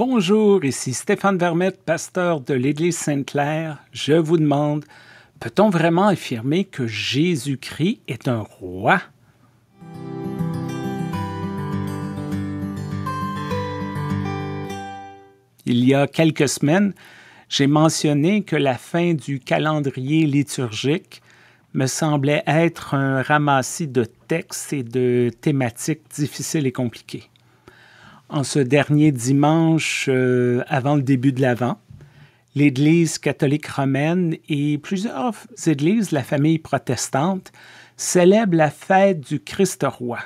Bonjour, ici Stéphane Vermette, pasteur de l'Église Sainte-Claire. Je vous demande, peut-on vraiment affirmer que Jésus-Christ est un roi? Il y a quelques semaines, j'ai mentionné que la fin du calendrier liturgique me semblait être un ramassis de textes et de thématiques difficiles et compliquées en ce dernier dimanche euh, avant le début de l'Avent. L'Église catholique romaine et plusieurs églises de la famille protestante célèbrent la fête du Christ-Roi,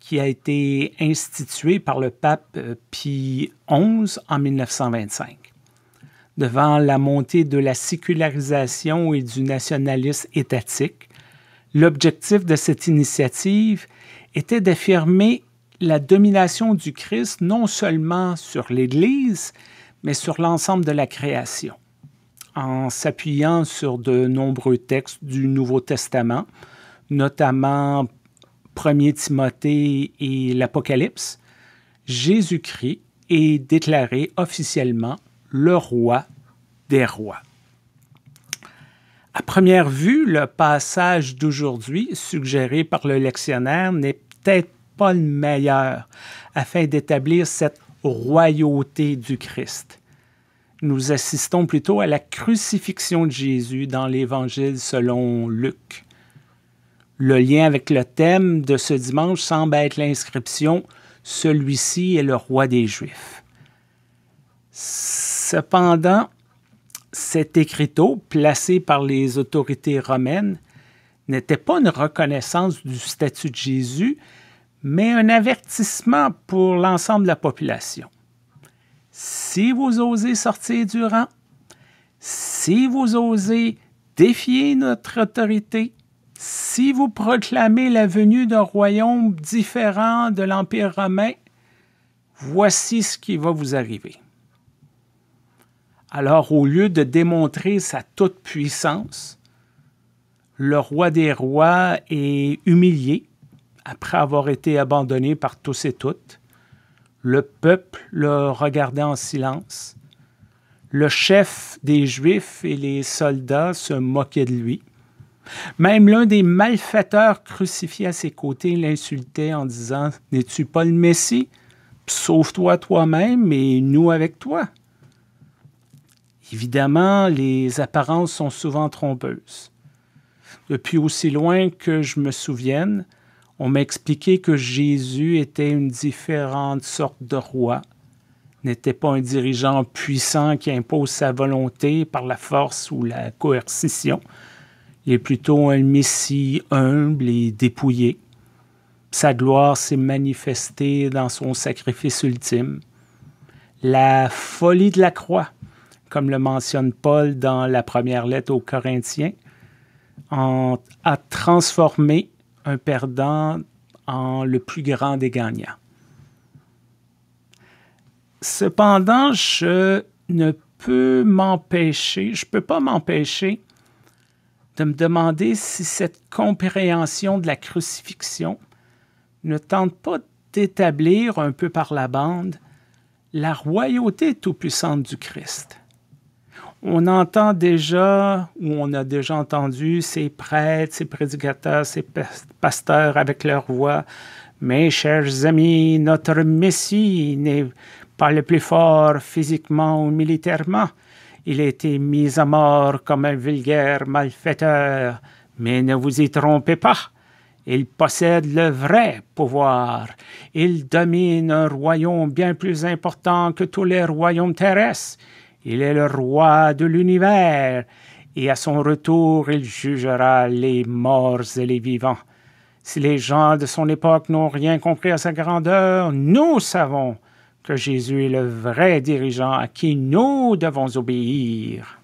qui a été instituée par le pape euh, Pie XI en 1925. Devant la montée de la sécularisation et du nationalisme étatique, l'objectif de cette initiative était d'affirmer la domination du Christ non seulement sur l'Église, mais sur l'ensemble de la création, en s'appuyant sur de nombreux textes du Nouveau Testament, notamment 1 Timothée et l'Apocalypse, Jésus-Christ est déclaré officiellement le roi des rois. À première vue, le passage d'aujourd'hui, suggéré par le lectionnaire, n'est peut-être pas le meilleur afin d'établir cette royauté du Christ. Nous assistons plutôt à la crucifixion de Jésus dans l'Évangile selon Luc. Le lien avec le thème de ce dimanche semble être l'inscription Celui-ci est le roi des Juifs. Cependant, cet écriteau, placé par les autorités romaines, n'était pas une reconnaissance du statut de Jésus, mais un avertissement pour l'ensemble de la population. Si vous osez sortir du rang, si vous osez défier notre autorité, si vous proclamez la venue d'un royaume différent de l'Empire romain, voici ce qui va vous arriver. Alors, au lieu de démontrer sa toute-puissance, le roi des rois est humilié, après avoir été abandonné par tous et toutes. Le peuple le regardait en silence. Le chef des Juifs et les soldats se moquaient de lui. Même l'un des malfaiteurs crucifiés à ses côtés l'insultait en disant N'es-tu pas le Messie Sauve-toi toi-même et nous avec toi. Évidemment, les apparences sont souvent trompeuses. Depuis aussi loin que je me souvienne, on m'a expliqué que Jésus était une différente sorte de roi, n'était pas un dirigeant puissant qui impose sa volonté par la force ou la coercition. Il est plutôt un Messie humble et dépouillé. Sa gloire s'est manifestée dans son sacrifice ultime. La folie de la croix, comme le mentionne Paul dans la première lettre aux Corinthiens, en a transformé un perdant en le plus grand des gagnants. Cependant, je ne peux m'empêcher, je ne peux pas m'empêcher de me demander si cette compréhension de la crucifixion ne tente pas d'établir un peu par la bande la royauté tout-puissante du Christ on entend déjà ou on a déjà entendu ces prêtres, ces prédicateurs, ces pasteurs avec leur voix. Mes chers amis, notre Messie n'est pas le plus fort physiquement ou militairement. Il a été mis à mort comme un vulgaire malfaiteur. Mais ne vous y trompez pas. Il possède le vrai pouvoir. Il domine un royaume bien plus important que tous les royaumes terrestres. Il est le roi de l'univers, et à son retour il jugera les morts et les vivants. Si les gens de son époque n'ont rien compris à sa grandeur, nous savons que Jésus est le vrai dirigeant à qui nous devons obéir.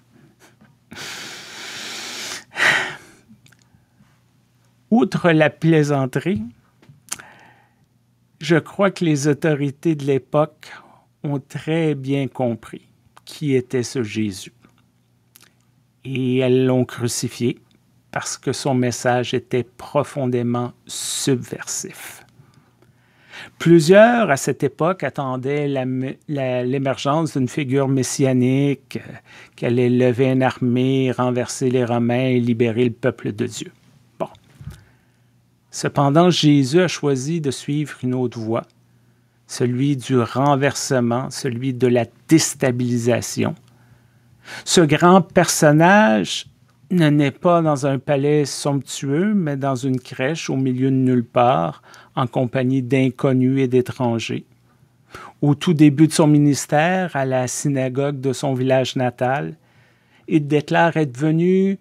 Outre la plaisanterie, je crois que les autorités de l'époque ont très bien compris qui était ce Jésus. Et elles l'ont crucifié parce que son message était profondément subversif. Plusieurs à cette époque attendaient l'émergence d'une figure messianique euh, qui allait lever une armée, renverser les Romains et libérer le peuple de Dieu. Bon. Cependant, Jésus a choisi de suivre une autre voie celui du renversement, celui de la déstabilisation. Ce grand personnage ne naît pas dans un palais somptueux, mais dans une crèche au milieu de nulle part, en compagnie d'inconnus et d'étrangers. Au tout début de son ministère, à la synagogue de son village natal, il déclare être venu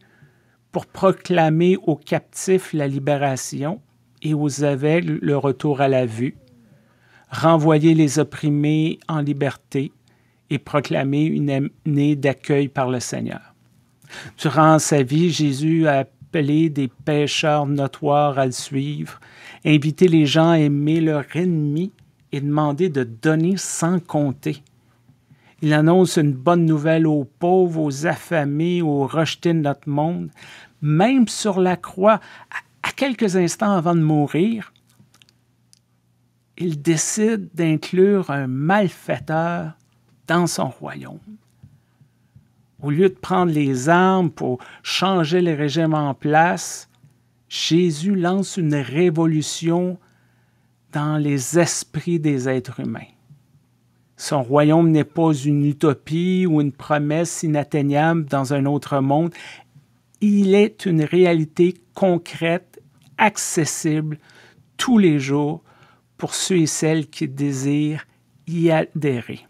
pour proclamer aux captifs la libération et aux aveugles le retour à la vue, renvoyer les opprimés en liberté et proclamer une année d'accueil par le Seigneur. Durant sa vie, Jésus a appelé des pécheurs notoires à le suivre, invité les gens à aimer leur ennemi et demandé de donner sans compter. Il annonce une bonne nouvelle aux pauvres, aux affamés, aux rejetés de notre monde. Même sur la croix, à quelques instants avant de mourir, il décide d'inclure un malfaiteur dans son royaume. Au lieu de prendre les armes pour changer les régimes en place, Jésus lance une révolution dans les esprits des êtres humains. Son royaume n'est pas une utopie ou une promesse inatteignable dans un autre monde. Il est une réalité concrète, accessible tous les jours pour ceux et celles qui désirent y adhérer.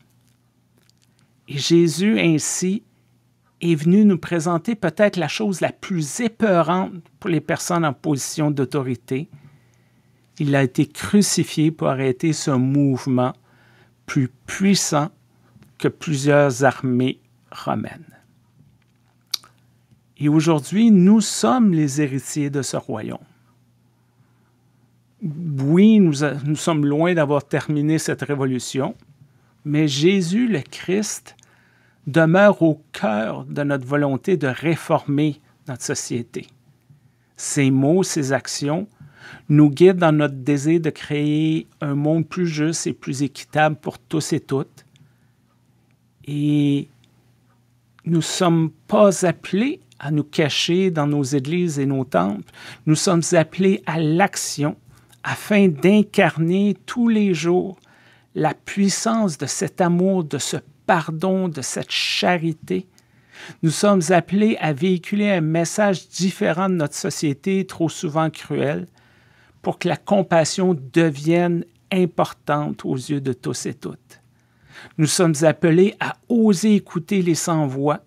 Et Jésus ainsi est venu nous présenter peut-être la chose la plus épeurante pour les personnes en position d'autorité. Il a été crucifié pour arrêter ce mouvement plus puissant que plusieurs armées romaines. Et aujourd'hui, nous sommes les héritiers de ce royaume oui, nous, sommes loin d'avoir terminé cette révolution, mais Jésus le Christ demeure au cœur de notre volonté de réformer notre société. Ses mots, ses actions nous guident dans notre désir de créer un monde plus juste et plus équitable pour tous et toutes. Et nous ne sommes pas appelés à nous cacher dans nos églises et nos temples. Nous sommes appelés à l'action afin d'incarner tous les jours la puissance de cet amour, de ce pardon, de cette charité. Nous sommes appelés à véhiculer un message différent de notre société trop souvent cruelle pour que la compassion devienne importante aux yeux de tous et toutes. Nous sommes appelés à oser écouter les sans-voix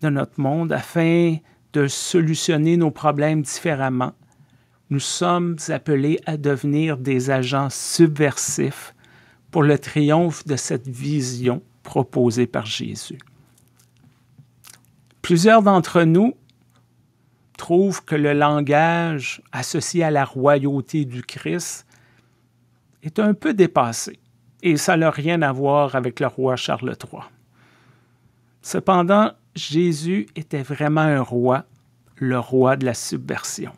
de notre monde afin de solutionner nos problèmes différemment nous sommes appelés à devenir des agents subversifs pour le triomphe de cette vision proposée par Jésus. Plusieurs d'entre nous trouvent que le langage associé à la royauté du Christ est un peu dépassé et ça n'a rien à voir avec le roi Charles III. Cependant, Jésus était vraiment un roi, le roi de la subversion.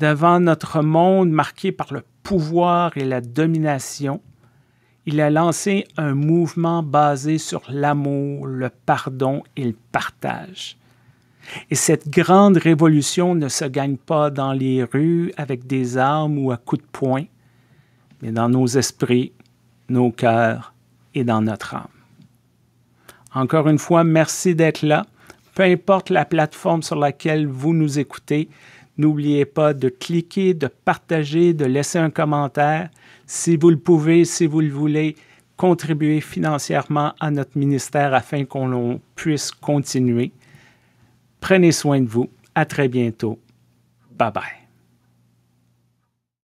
Devant notre monde marqué par le pouvoir et la domination, il a lancé un mouvement basé sur l'amour, le pardon et le partage. Et cette grande révolution ne se gagne pas dans les rues avec des armes ou à coups de poing, mais dans nos esprits, nos cœurs et dans notre âme. Encore une fois, merci d'être là. Peu importe la plateforme sur laquelle vous nous écoutez, N'oubliez pas de cliquer, de partager, de laisser un commentaire. Si vous le pouvez, si vous le voulez, contribuez financièrement à notre ministère afin qu'on puisse continuer. Prenez soin de vous. À très bientôt. Bye bye.